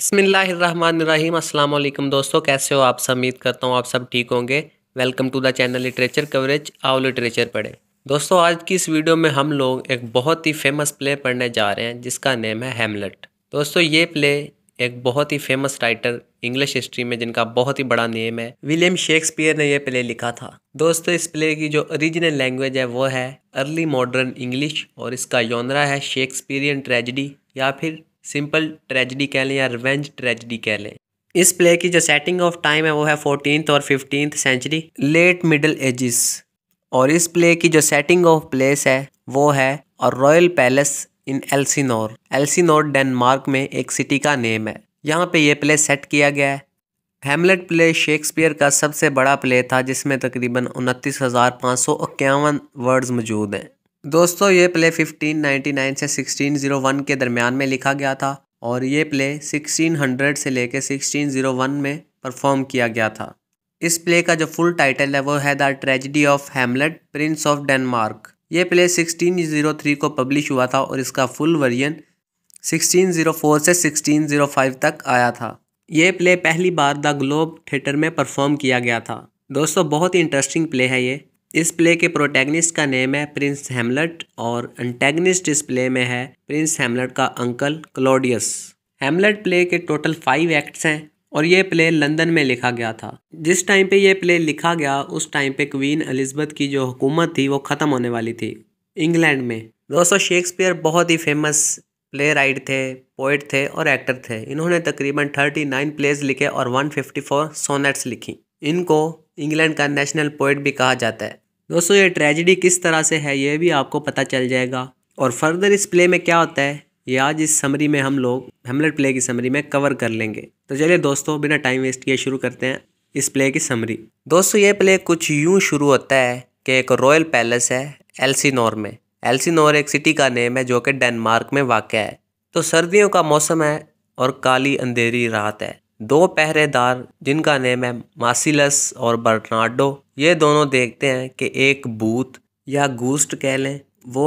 अस्सलाम वालेकुम दोस्तों कैसे हो आप सब उम्मीद करता हूँ आप सब ठीक होंगे welcome to the channel literature coverage आओ लिटरेचर पढ़े दोस्तों आज की इस वीडियो में हम लोग एक बहुत ही फेमस प्ले पढ़ने जा रहे हैं जिसका नेम है हेमलेट दोस्तों ये प्ले एक बहुत ही फेमस राइटर इंग्लिश हिस्ट्री में जिनका बहुत ही बड़ा नेम है विलियम शेक्सपियर ने यह प्ले लिखा था दोस्तों इस प्ले की जो ओरिजिनल लैंग्वेज है वो है अर्ली मॉडर्न इंग्लिश और इसका योनरा है शेक्सपियरियन ट्रेजिडी या फिर सिंपल ट्रेजडी कह लें या रिवेंज ट्रेजडी कह लें इस प्ले की जो सेटिंग ऑफ टाइम है वो है फोर्टीन और fifteen century late middle ages और इस प्ले की जो सेटिंग ऑफ प्लेस है वो है और royal palace in Elsinore Elsinore Denmark में एक सिटी का नेम है यहाँ पे ये प्ले सेट किया गया है हेमलेट प्ले शेक्सपियर का सबसे बड़ा प्ले था जिसमें तकरीबन उनतीस हज़ार पाँच सौ इक्यावन वर्ड्स मौजूद हैं दोस्तों ये प्ले 1599 से 1601 के दरमियान में लिखा गया था और ये प्ले 1600 से लेकर 1601 में परफॉर्म किया गया था इस प्ले का जो फुल टाइटल है वो है the tragedy of Hamlet prince of Denmark ये प्ले 1603 को पब्लिश हुआ था और इसका फुल वर्जन 1604 से 1605 तक आया था ये प्ले पहली बार द ग्लोब थिएटर में परफॉर्म किया गया था दोस्तों बहुत ही इंटरेस्टिंग प्ले है ये इस प्ले के प्रोटैगनिस्ट का नेम है प्रिंस हेमलेट और एंटेगनिस्ट इस प्ले में है प्रिंस हेमलेट का अंकल क्लोडियस हेमलेट प्ले के टोटल फाइव एक्ट्स हैं और ये प्ले लंदन में लिखा गया था जिस टाइम पे ये प्ले लिखा गया उस टाइम पे क्वीन एलिजबेथ की जो हुकूमत थी वो ख़त्म होने वाली थी इंग्लैंड में दोस्तों शेक्सपियर बहुत ही फेमस प्ले राइट थे पोइट थे और एक्टर थे इन्होंने तकरीबन थर्टी नाइन प्लेज लिखे और वन फिफ्टी फोर सोनेट्स लिखी इनको इंग्लैंड का नेशनल पोइट भी कहा जाता है दोस्तों ये ट्रेजिडी किस तरह से है ये भी आपको पता चल जाएगा और फर्दर इस प्ले में क्या होता है ये आज इस समरी में हम लोग हेमलेट प्ले की समरी में कवर कर लेंगे तो चलिए दोस्तों बिना टाइम वेस्ट किए शुरू करते हैं इस प्ले की समरी दोस्तों ये प्ले कुछ यूँ शुरू होता है कि एक रॉयल पैलेस है एल्सिनोर में एल्सिनोर एक सिटी का नेम है जो कि डेनमार्क में वाक़ है तो सर्दियों का मौसम है और काली अंधेरी रात है दो पहरेदार जिनका नेम है मासिलस और बर्नाडो ये दोनों देखते हैं कि एक भूत या गूस्ट कह लें वो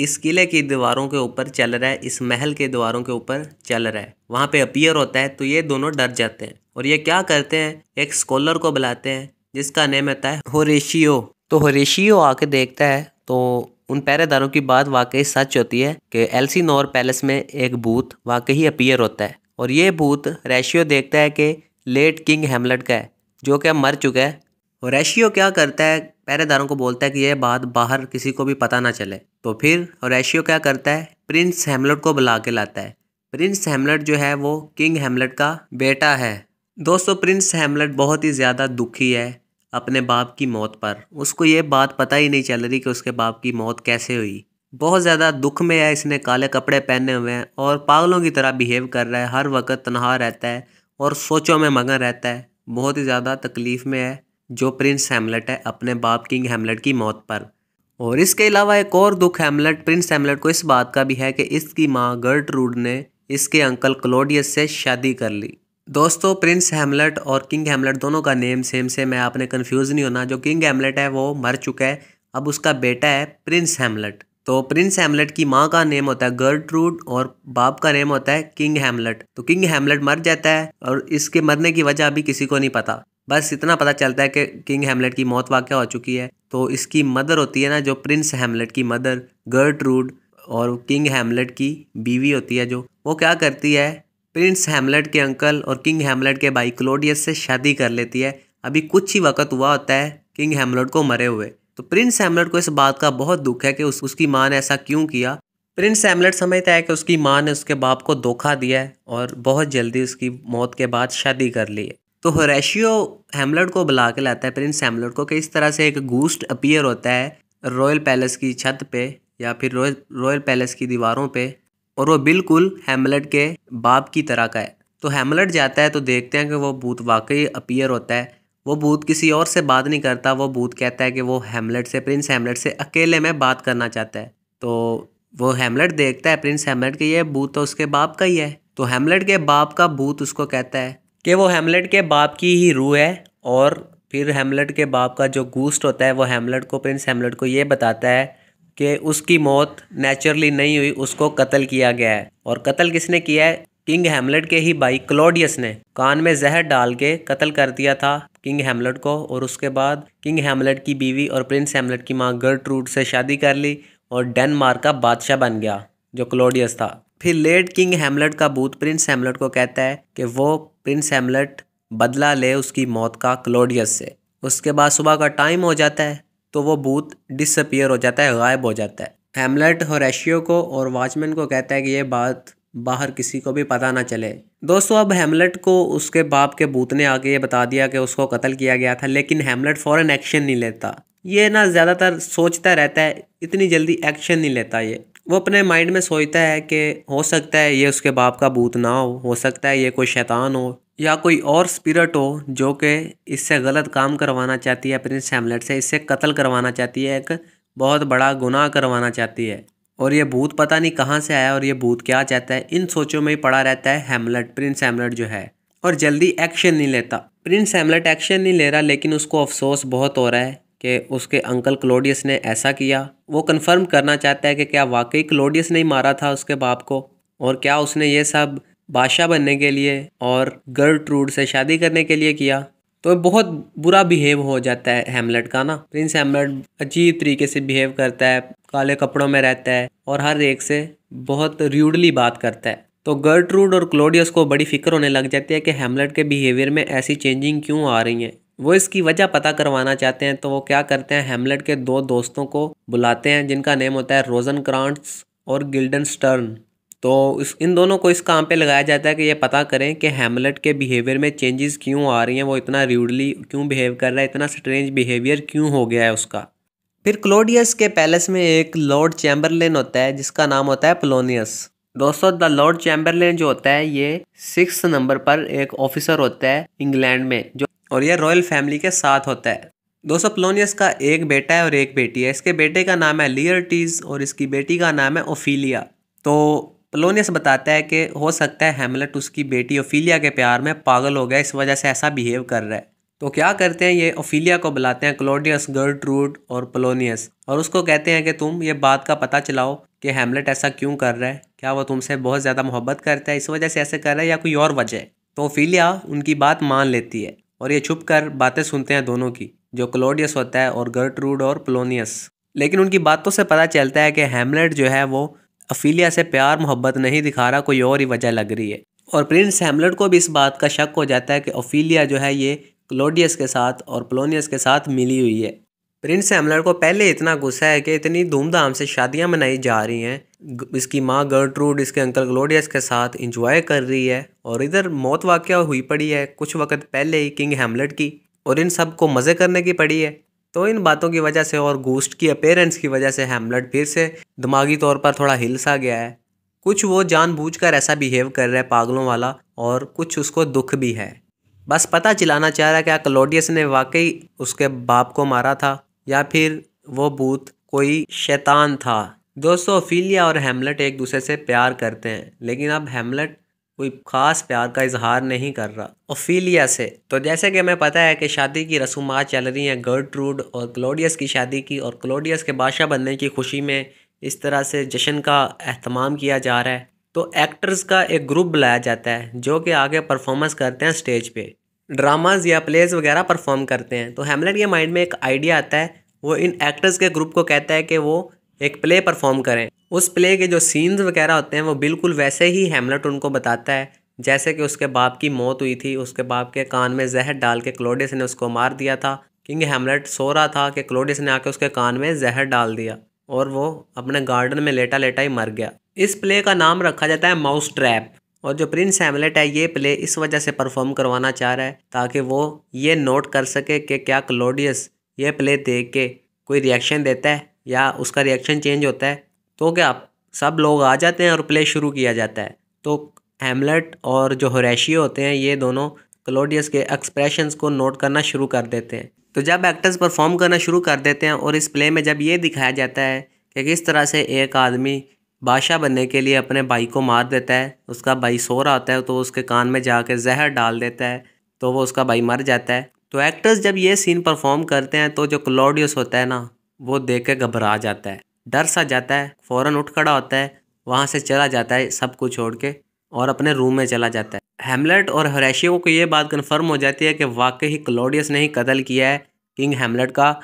इस किले की दीवारों के ऊपर चल रहा है इस महल के दीवारों के ऊपर चल रहा है वहाँ पे अपियर होता है तो ये दोनों डर जाते हैं और ये क्या करते हैं एक स्कॉलर को बुलाते हैं जिसका नेम होता है होरेशियो तो होरेशियो आके देखता है तो उन पहरेदारों की बात वाकई सच होती है कि नोर पैलेस में एक भूत वाकई अपियर होता है और ये भूत रेशियो देखता है कि लेट किंग हेमलेट का है जो कि अब मर चुका है और रेशियो क्या करता है पहरेदारों को बोलता है कि यह बात बाहर किसी को भी पता ना चले तो फिर रेशियो क्या करता है प्रिंस हेमलेट को बुला के लाता है प्रिंस हेमलेट जो है वो किंग हेमलेट का बेटा है दोस्तों प्रिंस हेमलेट बहुत ही ज़्यादा दुखी है अपने बाप की मौत पर उसको ये बात पता ही नहीं चल रही कि उसके बाप की मौत कैसे हुई बहुत ज़्यादा दुख में है इसने काले कपड़े पहने हुए हैं और पागलों की तरह बिहेव कर रहा है हर वक्त तनहा रहता है और सोचों में मगन रहता है बहुत ही ज़्यादा तकलीफ़ में है जो प्रिंस हेमलेट है अपने बाप किंग हेमलेट की मौत पर और इसके अलावा एक और दुख हेमलेट प्रिंस हेमलेट को इस बात का भी है कि इसकी माँ रूड ने इसके अंकल क्लोडियस से शादी कर ली दोस्तों प्रिंस हेमलेट और किंग हेमलेट दोनों का नेम सेम सेम है आपने कन्फ्यूज़ नहीं होना जो किंग हेमलेट है वो मर चुका है अब उसका बेटा है प्रिंस हेमलेट तो प्रिंस हेमलेट की माँ का नेम होता है गर्ट्रूड और बाप का नेम होता है किंग हेमलेट तो किंग हेमलेट मर जाता है और इसके मरने की वजह अभी किसी को नहीं पता बस इतना पता चलता है कि किंग हेमलेट की मौत वाक्य हो चुकी है तो इसकी मदर होती है ना जो प्रिंस हेमलेट की मदर गर्ट्रूड और किंग हेमलेट की बीवी होती है जो वो क्या करती है प्रिंस हेमलेट के अंकल और किंग हेमलेट के भाई क्लोडियस से शादी कर लेती है अभी कुछ ही वक्त हुआ होता है किंग हेमलेट को मरे हुए तो प्रिंस हेमलेट को इस बात का बहुत दुख है कि उस, उसकी माँ ने ऐसा क्यों किया प्रिंस हेमलेट समझता है कि उसकी माँ ने उसके बाप को धोखा दिया है और बहुत जल्दी उसकी मौत के बाद शादी कर ली है तो होरेशियो हेमलेट को बुला के लाता है प्रिंस हेमलेट को कि इस तरह से एक गूस्ट अपियर होता है रॉयल पैलेस की छत पे या फिर रॉयल रॉयल पैलेस की दीवारों पे और वो बिल्कुल हेमलेट के बाप की तरह का है तो हेमलेट जाता है तो देखते हैं कि वो भूत वाकई अपियर होता है वो बूथ किसी और से बात नहीं करता वो बूथ कहता है कि वो हेमलेट से प्रिंस हेमलेट से अकेले में बात करना चाहता है तो वो हेमलेट देखता है प्रिंस हेमलेट के ये भूत तो उसके बाप का ही है तो हेमलेट के बाप का भूत उसको कहता है कि वो हेमलेट के बाप की ही रूह है और फिर हेमलेट के बाप का जो गूस्ट होता है वो हेमलेट को प्रिंस हेमलेट को ये बताता है कि उसकी मौत नेचुरली नहीं हुई उसको कत्ल किया गया है और कत्ल किसने किया है किंग हेमलेट के ही भाई क्लोडियस ने कान में जहर डाल के कत्ल कर दिया था किंग हेमलेट को और उसके बाद किंग हेमलेट की बीवी और प्रिंस हेमलेट की माँ रूट से शादी कर ली और डेनमार्क का बादशाह बन गया जो क्लोडियस था फिर लेट किंग हेमलेट का बूथ प्रिंस हेमलेट को कहता है कि वो प्रिंस हेमलेट बदला ले उसकी मौत का क्लोडियस से उसके बाद सुबह का टाइम हो जाता है तो वो बूथ डिसअपियर हो जाता है गायब हो जाता है हेमलेट होरेशियो को और वॉचमैन को कहता है कि ये बात बाहर किसी को भी पता ना चले दोस्तों अब हेमलेट को उसके बाप के बूत ने आके ये बता दिया कि उसको कत्ल किया गया था लेकिन हेमलेट फ़ौरन एक्शन नहीं लेता ये ना ज़्यादातर सोचता रहता है इतनी जल्दी एक्शन नहीं लेता ये वो अपने माइंड में सोचता है कि हो सकता है ये उसके बाप का बूत ना हो हो सकता है ये कोई शैतान हो या कोई और स्पिरिट हो जो कि इससे गलत काम करवाना चाहती है प्रिंस हेमलेट से इससे कत्ल करवाना चाहती है एक बहुत बड़ा गुनाह करवाना चाहती है और ये भूत पता नहीं कहाँ से आया और ये भूत क्या चाहता है इन सोचों में ही पड़ा रहता है हेमलेट प्रिंस हेमलेट जो है और जल्दी एक्शन नहीं लेता प्रिंस हेमलेट एक्शन नहीं ले रहा लेकिन उसको अफसोस बहुत हो रहा है कि उसके अंकल क्लोडियस ने ऐसा किया वो कन्फर्म करना चाहता है कि क्या वाकई क्लोडियस ने ही मारा था उसके बाप को और क्या उसने ये सब बादशाह बनने के लिए और गर्ल से शादी करने के लिए किया तो बहुत बुरा बिहेव हो जाता है हेमलेट का ना प्रिंस हेमलेट अजीब तरीके से बिहेव करता है काले कपड़ों में रहता है और हर एक से बहुत र्यूडली बात करता है तो गर्ट्रूड और क्लोडियस को बड़ी फिक्र होने लग जाती है कि हेमलेट के बिहेवियर में ऐसी चेंजिंग क्यों आ रही है वो इसकी वजह पता करवाना चाहते हैं तो वो क्या करते हैं हेमलेट के दो दोस्तों को बुलाते हैं जिनका नेम होता है रोजन क्रांट्स और गिल्डन स्टर्न तो इस इन दोनों को इस काम पे लगाया जाता है कि ये पता करें कि हेमलेट के बिहेवियर में चेंजेस क्यों आ रही हैं वो इतना र्यूडली क्यों बिहेव कर रहा है इतना स्ट्रेंज बिहेवियर क्यों हो गया है उसका फिर क्लोडियस के पैलेस में एक लॉर्ड चैम्बरलेन होता है जिसका नाम होता है पलोनियस दोस्तों द लॉर्ड चैम्बरलेन जो होता है ये सिक्स नंबर पर एक ऑफिसर होता है इंग्लैंड में जो और ये रॉयल फैमिली के साथ होता है दोस्तों पलोनियस का एक बेटा है और एक बेटी है इसके बेटे का नाम है लियरटीज और इसकी बेटी का नाम है ओफीलिया तो पलोनियस बताता है कि हो सकता है हेमलेट उसकी बेटी ओफीलिया के प्यार में पागल हो गया इस वजह से ऐसा बिहेव कर रहा है तो क्या करते हैं ये ओफीलिया को बुलाते हैं क्लोडियस गर्ट्रूड और पोलोनियस और उसको कहते हैं कि तुम ये बात का पता चलाओ कि हेमलेट ऐसा क्यों कर रहा है क्या वो तुमसे बहुत ज़्यादा मोहब्बत करता है इस वजह से ऐसे कर रहा है या कोई और वजह तो ओफीलिया उनकी बात मान लेती है और ये छुप कर बातें सुनते हैं दोनों की जो क्लोडियस होता है और गर्ट्रूड और पोलोनियस लेकिन उनकी बातों से पता चलता है कि हेमलेट जो है वो अफीलिया से प्यार मोहब्बत नहीं दिखा रहा कोई और ही वजह लग रही है और प्रिंस हेमलेट को भी इस बात का शक हो जाता है कि ओफीलिया जो है ये क्लोडियस के साथ और पोलोनियस के साथ मिली हुई है प्रिंस हेमलर को पहले इतना गुस्सा है कि इतनी धूमधाम से शादियां मनाई जा रही हैं इसकी माँ गर्ट्रूड इसके अंकल ग्लोडियस के साथ इंजॉय कर रही है और इधर मौत वाक्य हुई पड़ी है कुछ वक्त पहले ही किंग हेमलेट की और इन सब को मज़े करने की पड़ी है तो इन बातों की वजह से और गोस्ट की अपेयरेंस की वजह से हेमलेट फिर से दिमागी तौर पर थोड़ा हिलसा गया है कुछ वो जानबूझकर ऐसा बिहेव कर रहा है पागलों वाला और कुछ उसको दुख भी है बस पता चिलाना चाह रहा है क्या क्लोडियस ने वाकई उसके बाप को मारा था या फिर वो भूत कोई शैतान था दोस्तों ओफीलिया और हेमलेट एक दूसरे से प्यार करते हैं लेकिन अब हेमलेट कोई खास प्यार का इजहार नहीं कर रहा ओफीलिया से तो जैसे कि हमें पता है कि शादी की रसूमात चल रही हैं गर्ट्रूड और क्लोडियस की शादी की और क्लोडियस के बादशाह बनने की खुशी में इस तरह से जश्न का अहतमाम किया जा रहा है तो एक्टर्स का एक ग्रुप बुलाया जाता है जो कि आगे परफॉर्मेंस करते हैं स्टेज पे ड्रामाज या प्लेज वगैरह परफॉर्म करते हैं तो हेमलेट के माइंड में एक आइडिया आता है वो इन एक्टर्स के ग्रुप को कहता है कि वो एक प्ले परफॉर्म करें उस प्ले के जो सीन्स वगैरह होते हैं वो बिल्कुल वैसे ही हेमलेट उनको बताता है जैसे कि उसके बाप की मौत हुई थी उसके बाप के कान में जहर डाल के क्लोडिस ने उसको मार दिया था क्योंकि हेमलेट सो रहा था कि क्लोडिस ने आके उसके कान में जहर डाल दिया और वो अपने गार्डन में लेटा लेटा ही मर गया इस प्ले का नाम रखा जाता है माउस ट्रैप और जो प्रिंस हेमलेट है ये प्ले इस वजह से परफॉर्म करवाना चाह रहा है ताकि वो ये नोट कर सके कि क्या क्लोडियस ये प्ले देख के कोई रिएक्शन देता है या उसका रिएक्शन चेंज होता है तो क्या सब लोग आ जाते हैं और प्ले शुरू किया जाता है तो हेमलेट और जो हरेशियो होते हैं ये दोनों क्लोडियस के एक्सप्रेशन को नोट करना शुरू कर देते हैं तो जब एक्टर्स परफॉर्म करना शुरू कर देते हैं और इस प्ले में जब ये दिखाया जाता है कि किस तरह से एक आदमी बादशाह बनने के लिए अपने भाई को मार देता है उसका भाई सो रहा होता है तो उसके कान में जाके जहर डाल देता है तो वो उसका भाई मर जाता है तो एक्टर्स जब ये सीन परफॉर्म करते हैं तो जो क्लोडियस होता है ना वो देख के घबरा जाता है डर सा जाता है फ़ौर उठ खड़ा होता है वहाँ से चला जाता है सब कुछ छोड़ के और अपने रूम में चला जाता है हेमलेट और हरेशियो को ये बात कन्फर्म हो जाती है कि वाकई ही क्लोडियस ने ही कत्ल किया है किंग हेमलेट का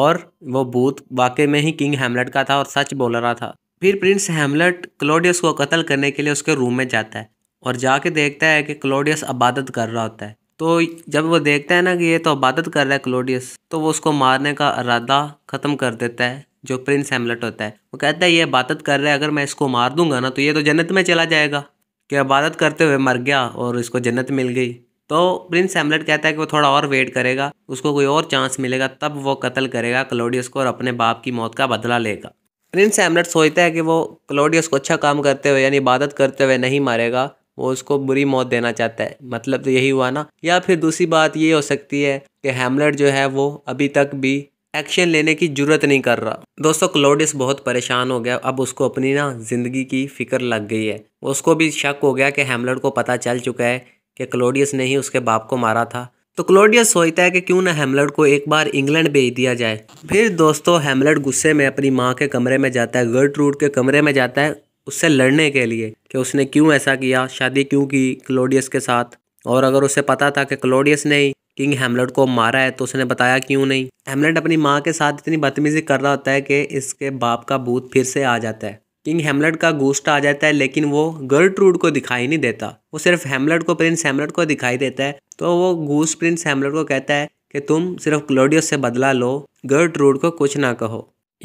और वो भूत वाकई में ही किंग हेमलेट का था और सच बोल रहा था फिर प्रिंस हेमलेट क्लोडियस को कत्ल करने के लिए उसके रूम में जाता है और जाके देखता है कि क्लोडियस अबादत कर रहा होता है तो जब वो देखता है ना कि ये तो अबादत कर रहा है क्लोडियस तो वो उसको मारने का इरादा ख़त्म कर देता है जो प्रिंस हेमलेट होता है वो कहता है ये अबादत कर रहा है अगर मैं इसको मार दूंगा ना तो ये तो जन्नत में चला जाएगा कि अबादत करते हुए मर गया और इसको जन्नत मिल गई तो प्रिंस हेमलेट कहता है कि वो थोड़ा और वेट करेगा उसको कोई और चांस मिलेगा तब वो कत्ल करेगा क्लोडियस को और अपने बाप की मौत का बदला लेगा प्रिंस हेमलेट सोचता है कि वो क्लोडियस को अच्छा काम करते हुए यानी इबादत करते हुए नहीं मारेगा वो उसको बुरी मौत देना चाहता है मतलब तो यही हुआ ना या फिर दूसरी बात ये हो सकती है कि हेमलेट जो है वो अभी तक भी एक्शन लेने की जरूरत नहीं कर रहा दोस्तों क्लोडियस बहुत परेशान हो गया अब उसको अपनी ना ज़िंदगी की फ़िक्र लग गई है उसको भी शक हो गया कि हेमलेट को पता चल चुका है कि क्लोडियस ने ही उसके बाप को मारा था तो क्लोडियस सोचता है कि क्यों ना हेमलेट को एक बार इंग्लैंड भेज दिया जाए फिर दोस्तों हेमलेट गुस्से में अपनी माँ के कमरे में जाता है रूट के कमरे में जाता है उससे लड़ने के लिए कि उसने क्यों ऐसा किया शादी क्यों की क्लोडियस के साथ और अगर उसे पता था कि क्लोडियस ने किंग हेमलेट को मारा है तो उसने बताया क्यों नहीं हेमलेट अपनी माँ के साथ इतनी बदतमीजी कर रहा होता है कि इसके बाप का भूत फिर से आ जाता है किंग हेमलेट का गोस्ट आ जाता है लेकिन वो गर्लट्रूड को दिखाई नहीं देता वो सिर्फ हेमलेट को प्रिंस हेमलेट को दिखाई देता है तो वो गोस्ट प्रिंस हेमलेट को कहता है कि तुम सिर्फ क्लोडियस से बदला लो रूड को कुछ ना कहो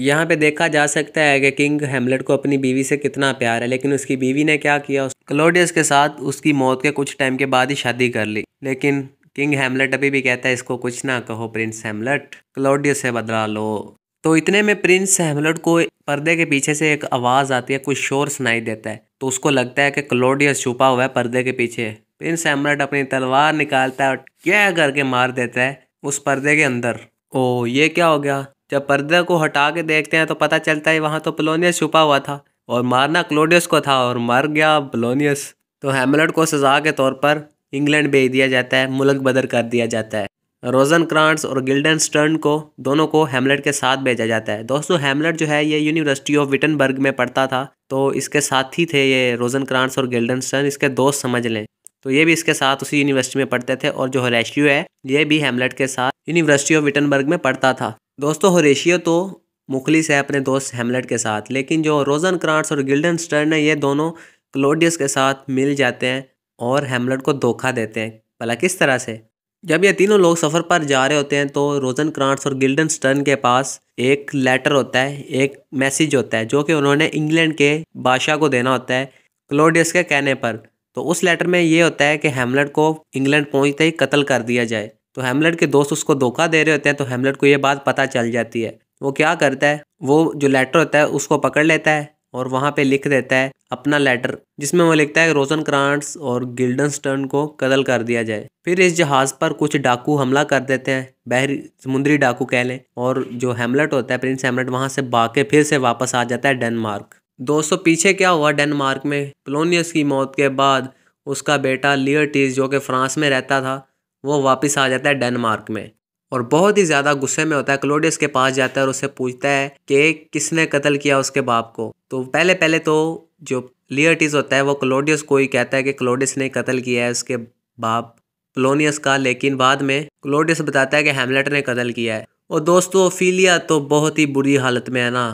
यहाँ पे देखा जा सकता है कि किंग हेमलेट को अपनी बीवी से कितना प्यार है लेकिन उसकी बीवी ने क्या किया क्लोडियस के साथ उसकी मौत के कुछ टाइम के बाद ही शादी कर ली लेकिन किंग हेमलेट अभी भी कहता है इसको कुछ ना कहो प्रिंस हेमलेट क्लोडियस से बदला लो तो इतने में प्रिंस हेमलेट को पर्दे के पीछे से एक आवाज़ आती है कुछ शोर सुनाई देता है तो उसको लगता है कि क्लोडियस छुपा हुआ है पर्दे के पीछे प्रिंस हेमलेट अपनी तलवार निकालता है और क्या करके मार देता है उस पर्दे के अंदर ओ ये क्या हो गया जब पर्दे को हटा के देखते हैं तो पता चलता है वहाँ तो पलोनियस छुपा हुआ था और मारना क्लोडियस को था और मर गया पलोनियस तो हेमलेट को सजा के तौर पर इंग्लैंड भेज दिया जाता है मुल्क बदर कर दिया जाता है रोजन क्रांट्स और गिल्डन स्टर्न को दोनों को हेमलेट के साथ भेजा जाता है दोस्तों हेमलेट जो है ये यूनिवर्सिटी ऑफ विटनबर्ग में पढ़ता था तो इसके साथ ही थे ये रोजन क्रांट्स और गिल्डन स्टर्न इसके दोस्त समझ लें तो ये भी इसके साथ उसी यूनिवर्सिटी में पढ़ते थे और जो होरेशियो है ये भी हेमलेट के साथ यूनिवर्सिटी ऑफ विटनबर्ग में पढ़ता था दोस्तों होरेशियो तो मुखलिस है अपने दोस्त हेमलेट के साथ लेकिन जो रोजन क्रांट्स और गिल्डन स्टर्न है ये दोनों क्लोडियस के साथ मिल जाते हैं और हेमलेट को धोखा देते हैं भला किस तरह से जब ये तीनों लोग सफ़र पर जा रहे होते हैं तो रोजन क्रांट्स और गिल्डन स्टर्न के पास एक लेटर होता है एक मैसेज होता है जो कि उन्होंने इंग्लैंड के बादशाह को देना होता है क्लोडियस के कहने पर तो उस लेटर में ये होता है कि हेमलेट को इंग्लैंड पहुंचते ही कत्ल कर दिया जाए तो हेमलेट के दोस्त उसको धोखा दे रहे होते हैं तो हेमलेट को ये बात पता चल जाती है वो क्या करता है वो जो लेटर होता है उसको पकड़ लेता है और वहाँ पे लिख देता है अपना लेटर जिसमें वो लिखता है रोजन क्रांट्स और गिल्डन स्टर्न को कदल कर दिया जाए फिर इस जहाज़ पर कुछ डाकू हमला कर देते हैं बहरी समुद्री डाकू कह लें और जो हेमलेट होता है प्रिंस हेमलेट वहाँ से बाके फिर से वापस आ जाता है डेनमार्क दोस्तों पीछे क्या हुआ डेनमार्क में पलोनियस की मौत के बाद उसका बेटा लियरटीज जो कि फ्रांस में रहता था वो वापस आ जाता है डेनमार्क में और बहुत ही ज़्यादा गुस्से में होता है क्लोडियस के पास जाता है और उसे पूछता है कि किसने कत्ल किया उसके बाप को तो पहले पहले तो जो लियर्टिस होता है वो क्लोडियस को ही कहता है कि क्लोडियस ने कत्ल किया है उसके बाप प्लोनियस का लेकिन बाद में क्लोडियस बताता है कि हेमलेट ने कत्ल किया है और दोस्तों ओफीलिया तो बहुत ही बुरी हालत में है ना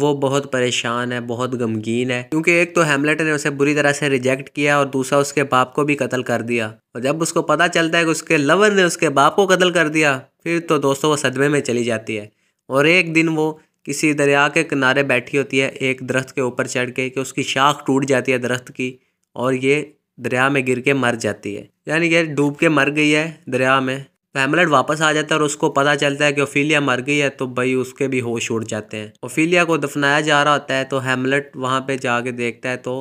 वो बहुत परेशान है बहुत गमगीन है क्योंकि एक तो हेमलेट ने उसे बुरी तरह से रिजेक्ट किया और दूसरा उसके बाप को भी कत्ल कर दिया और जब उसको पता चलता है कि उसके लवर ने उसके बाप को कत्ल कर दिया फिर तो दोस्तों वो सदमे में चली जाती है और एक दिन वो किसी दरिया के किनारे बैठी होती है एक दरख्त के ऊपर चढ़ के कि उसकी शाख टूट जाती है दरख्त की और ये दरिया में गिर के मर जाती है यानी कि डूब के मर गई है दरिया में तो हेमलेट वापस आ जाता है और उसको पता चलता है कि ओफीलिया मर गई है तो भाई उसके भी होश उड़ जाते हैं ओफीलिया को दफनाया जा रहा होता है तो हेमलेट वहाँ पर जाके देखता है तो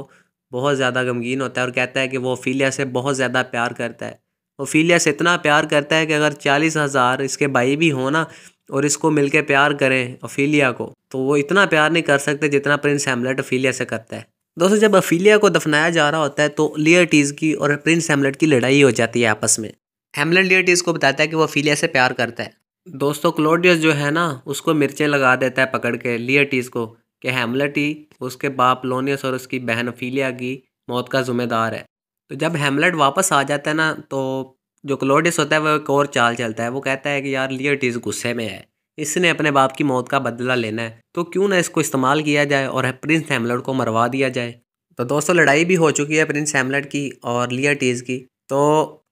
बहुत ज़्यादा गमगीन होता है और कहता है कि वो ओफीलिया से बहुत ज़्यादा प्यार करता है ओफीलिया से इतना प्यार करता है कि अगर चालीस हज़ार इसके भाई भी हों ना और इसको मिलके प्यार करें ओफीलिया को तो वो इतना प्यार नहीं कर सकते जितना प्रिंस हेमलेट ओफीलिया से करता है दोस्तों जब ओफीलिया को दफनाया जा रहा होता है तो लियर्टीज़ की और प्रिंस हेमलेट की लड़ाई हो जाती है आपस में हेमलेट लियर्टीज़ को बताता है कि वो अफीलिया से प्यार करता है दोस्तों क्लोडियस जो है ना उसको मिर्चें लगा देता है पकड़ के लियर्टीज़ को कि हेमलेट ही उसके बाप लोनियस और उसकी बहन ओफीलिया की मौत का जिम्मेदार है तो जब हेमलेट वापस आ जाता है ना तो जो क्लोडिस होता है वह एक और चाल चलता है वो कहता है कि यार लियटिस गुस्से में है इसने अपने बाप की मौत का बदला लेना है तो क्यों ना इसको इस्तेमाल किया जाए और प्रिंस हेमलेट को मरवा दिया जाए तो दोस्तों लड़ाई भी हो चुकी है प्रिंस हेमलेट की और लियटीज़ की तो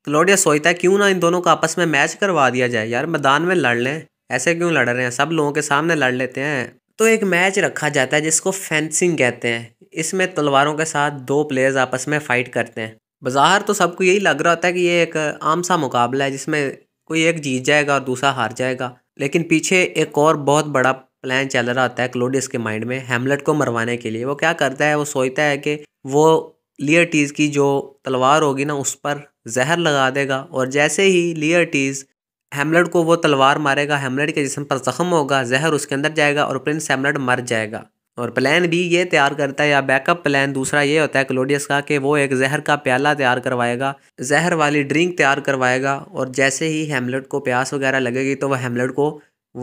क्लोडियस सोचता है क्यों ना इन दोनों को आपस में मैच करवा दिया जाए यार मैदान में लड़ लें ऐसे क्यों लड़ रहे हैं सब लोगों के सामने लड़ लेते हैं तो एक मैच रखा जाता है जिसको फेंसिंग कहते हैं इसमें तलवारों के साथ दो प्लेयर्स आपस में फ़ाइट करते हैं बाज़ार तो सबको यही लग रहा होता है कि ये एक आम सा मुकाबला है जिसमें कोई एक जीत जाएगा और दूसरा हार जाएगा लेकिन पीछे एक और बहुत बड़ा प्लान चल रहा होता है क्लोडियस के माइंड में हेमलेट को मरवाने के लिए वो क्या करता है वो सोचता है कि वो लियरटीज़ की जो तलवार होगी ना उस पर जहर लगा देगा और जैसे ही लियरटीज़ हेमलेट को वो तलवार मारेगा हेमलेट के जिसम पर ज़ख्म होगा जहर उसके अंदर जाएगा और प्रिंस हेमलेट मर जाएगा और प्लान भी ये तैयार करता है या बैकअप प्लान दूसरा ये होता है क्लोडियस का कि वो एक जहर का प्याला तैयार करवाएगा जहर वाली ड्रिंक तैयार करवाएगा और जैसे ही हेमलेट को प्यास वगैरह लगेगी तो वह हेमलेट को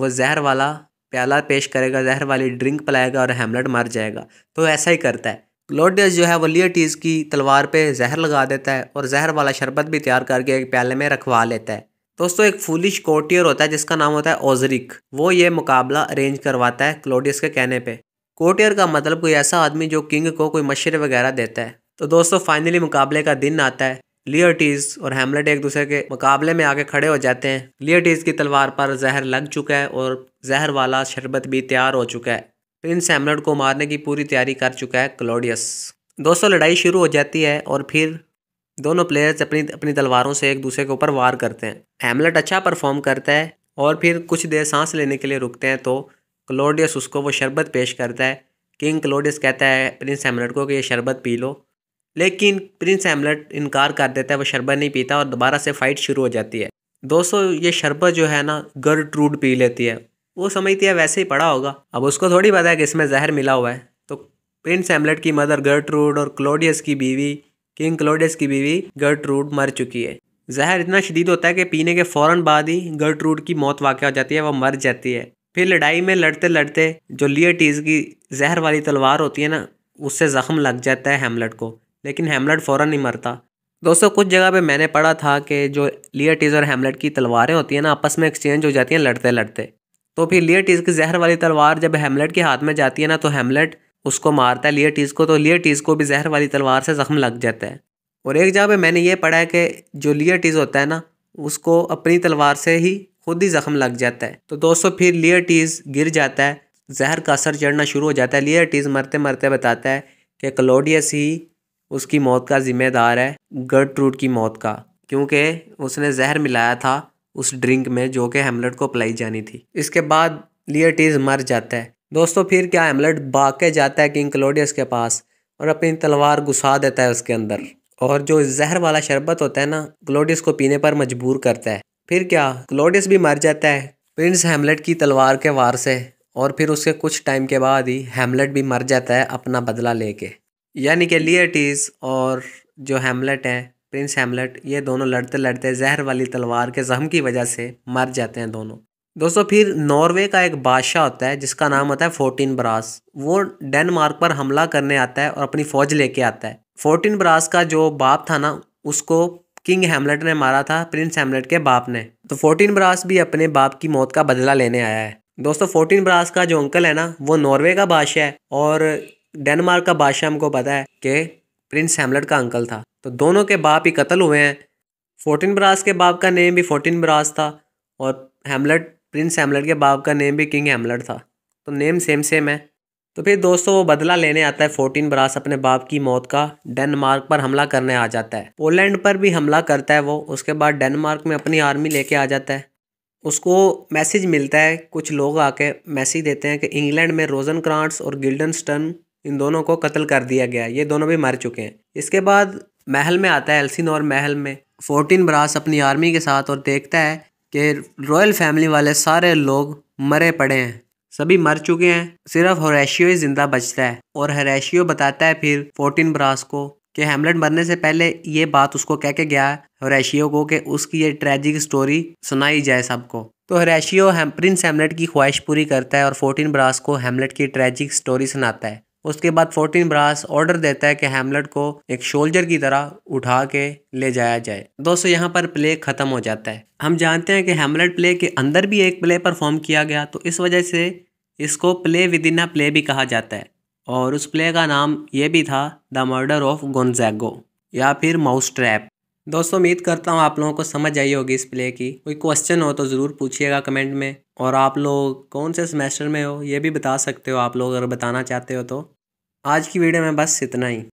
वो जहर वाला प्याला पेश करेगा जहर वाली ड्रिंक पिलाएगा और हेमलेट मर जाएगा तो ऐसा ही करता है क्लोडियस जो है वो लियटीज़ की तलवार पे जहर लगा देता है और जहर वाला शरबत भी तैयार करके एक प्याले में रखवा लेता है दोस्तों एक फूलिश कोर्टियर होता है जिसका नाम होता है ओजरिक वो ये मुकाबला अरेंज करवाता है क्लोडियस के कहने पे कोटियर का मतलब कोई ऐसा आदमी जो किंग को कोई मशरे वगैरह देता है तो दोस्तों फाइनली मुकाबले का दिन आता है लियोटीज़ और हेमलेट एक दूसरे के मुकाबले में आके खड़े हो जाते हैं लियोटीज की तलवार पर जहर लग चुका है और जहर वाला शरबत भी तैयार हो चुका है प्रिंस हेमलेट को मारने की पूरी तैयारी कर चुका है क्लोडियस दोस्तों लड़ाई शुरू हो जाती है और फिर दोनों प्लेयर्स अपनी अपनी तलवारों से एक दूसरे के ऊपर वार करते हैं हेमलेट अच्छा परफॉर्म करता है और फिर कुछ देर सांस लेने के लिए रुकते हैं तो क्लोडियस उसको वो शरबत पेश करता है किंग क्लोडियस कहता है प्रिंस हेमलेट को कि ये शरबत पी लो लेकिन प्रिंस हेमलेट इनकार कर देता है वो शरबत नहीं पीता और दोबारा से फाइट शुरू हो जाती है दोस्तों ये शरबत जो है ना गर्ड ट्रूड पी लेती है वो समझती है वैसे ही पड़ा होगा अब उसको थोड़ी पता है कि इसमें जहर मिला हुआ है तो प्रिंस हेमलेट की मदर ट्रूड और क्लोडियस की बीवी किंग क्लोडियस की बीवी गर्ट्रूड मर चुकी है जहर इतना शदीद होता है कि पीने के फ़ौरन बाद ही गर्ट्रूड की मौत वाक़ हो जाती है वह मर जाती है फिर लड़ाई में लड़ते लड़ते जो लियटीज़ की जहर वाली तलवार होती है ना उससे ज़ख्म लग जाता है हेमलेट को लेकिन हेमलेट फ़ौर नहीं मरता दोस्तों कुछ जगह पे मैंने पढ़ा था कि जो लियटीज़ और हेमलेट की तलवारें होती हैं ना आपस में एक्सचेंज हो जाती हैं लड़ते लड़ते तो फिर लियटीज़ की जहर वाली तलवार जब हेमलेट के हाथ में जाती है ना तो हेमलेट उसको मारता है लियटीज़ को तो लियटीज़ को भी जहर वाली तलवार से ज़ख्म लग जाता है और एक जगह पर मैंने ये पढ़ा है कि जो लियटीज़ होता है ना उसको अपनी तलवार से ही खुद ही ज़ख्म लग जाता है तो दोस्तों फिर लियटीज़ गिर जाता है जहर का असर चढ़ना शुरू हो जाता है लियटीज़ मरते मरते बताता है कि क्लोडियस ही उसकी मौत का जिम्मेदार है गर्ट्रूड की मौत का क्योंकि उसने जहर मिलाया था उस ड्रिंक में जो कि हेमलेट को पिलाई जानी थी इसके बाद लियटीज़ मर जाता है दोस्तों फिर क्या हेमलेट भाग के जाता है किंग क्लोडियस के पास और अपनी तलवार घुसा देता है उसके अंदर और जो जहर वाला शरबत होता है ना क्लोडियस को पीने पर मजबूर करता है फिर क्या क्लोडियस भी मर जाता है प्रिंस हेमलेट की तलवार के वार से और फिर उसके कुछ टाइम के बाद ही हेमलेट भी मर जाता है अपना बदला लेके यानी कि लियटीज़ और जो हेमलेट है प्रिंस हेमलेट ये दोनों लड़ते लड़ते जहर वाली तलवार के जहम की वजह से मर जाते हैं दोनों दोस्तों फिर नॉर्वे का एक बादशाह होता है जिसका नाम होता है फोर्टीन ब्रास वो डेनमार्क पर हमला करने आता है और अपनी फ़ौज लेके आता है फोर्टीन ब्रास का जो बाप था ना उसको किंग हेमलेट ने मारा था प्रिंस हेमलेट के बाप ने तो फोर्टीन ब्रास भी अपने बाप की मौत का बदला लेने आया है दोस्तों फोर्टीन ब्रास का जो अंकल है ना वो नॉर्वे का बादशाह है और डेनमार्क का बादशाह हमको पता है कि प्रिंस हेमलेट का अंकल था तो दोनों के बाप ही कत्ल हुए हैं फोर्टीन ब्रास के बाप का नेम भी फोर्टीन ब्रास था और हेमलेट प्रिंस हेमलेट के बाप का नेम भी किंग हेमलेट था तो नेम सेम सेम है तो फिर दोस्तों वो बदला लेने आता है फोर्टीन बरास अपने बाप की मौत का डेनमार्क पर हमला करने आ जाता है पोलैंड पर भी हमला करता है वो उसके बाद डेनमार्क में अपनी आर्मी लेके आ जाता है उसको मैसेज मिलता है कुछ लोग आके मैसेज देते हैं कि इंग्लैंड में रोजन क्रांट्स और गिल्डन स्टन इन दोनों को कत्ल कर दिया गया ये दोनों भी मर चुके हैं इसके बाद महल में आता है एल्सिनोर महल में फोर्टीन ब्रास अपनी आर्मी के साथ और देखता है कि रॉयल फैमिली वाले सारे लोग मरे पड़े हैं सभी मर चुके हैं सिर्फ हरेशियो ही जिंदा बचता है और हरेशियो बताता है फिर फोर्टीन ब्रास को कि हेमलेट मरने से पहले ये बात उसको कह के गया है हरेशियो को कि उसकी ये ट्रेजिक स्टोरी सुनाई जाए सबको तो हरेशियो हेम प्रिंस हेमलेट की ख्वाहिश पूरी करता है और फोर्टीन ब्रास को हेमलेट की ट्रेजिक स्टोरी सुनाता है उसके बाद फोर्टीन ब्रास ऑर्डर देता है कि हेमलेट को एक शोल्जर की तरह उठा के ले जाया जाए दोस्तों यहाँ पर प्ले ख़त्म हो जाता है हम जानते हैं कि हेमलेट प्ले के अंदर भी एक प्ले परफॉर्म किया गया तो इस वजह से इसको play within a play भी कहा जाता है और उस प्ले का नाम ये भी था द मर्डर ऑफ गोन्जैगो या फिर माउस ट्रैप दोस्तों उम्मीद करता हूँ आप लोगों को समझ आई होगी इस प्ले की कोई क्वेश्चन हो तो ज़रूर पूछिएगा कमेंट में और आप लोग कौन से सेमेस्टर में हो ये भी बता सकते हो आप लोग अगर बताना चाहते हो तो आज की वीडियो में बस इतना ही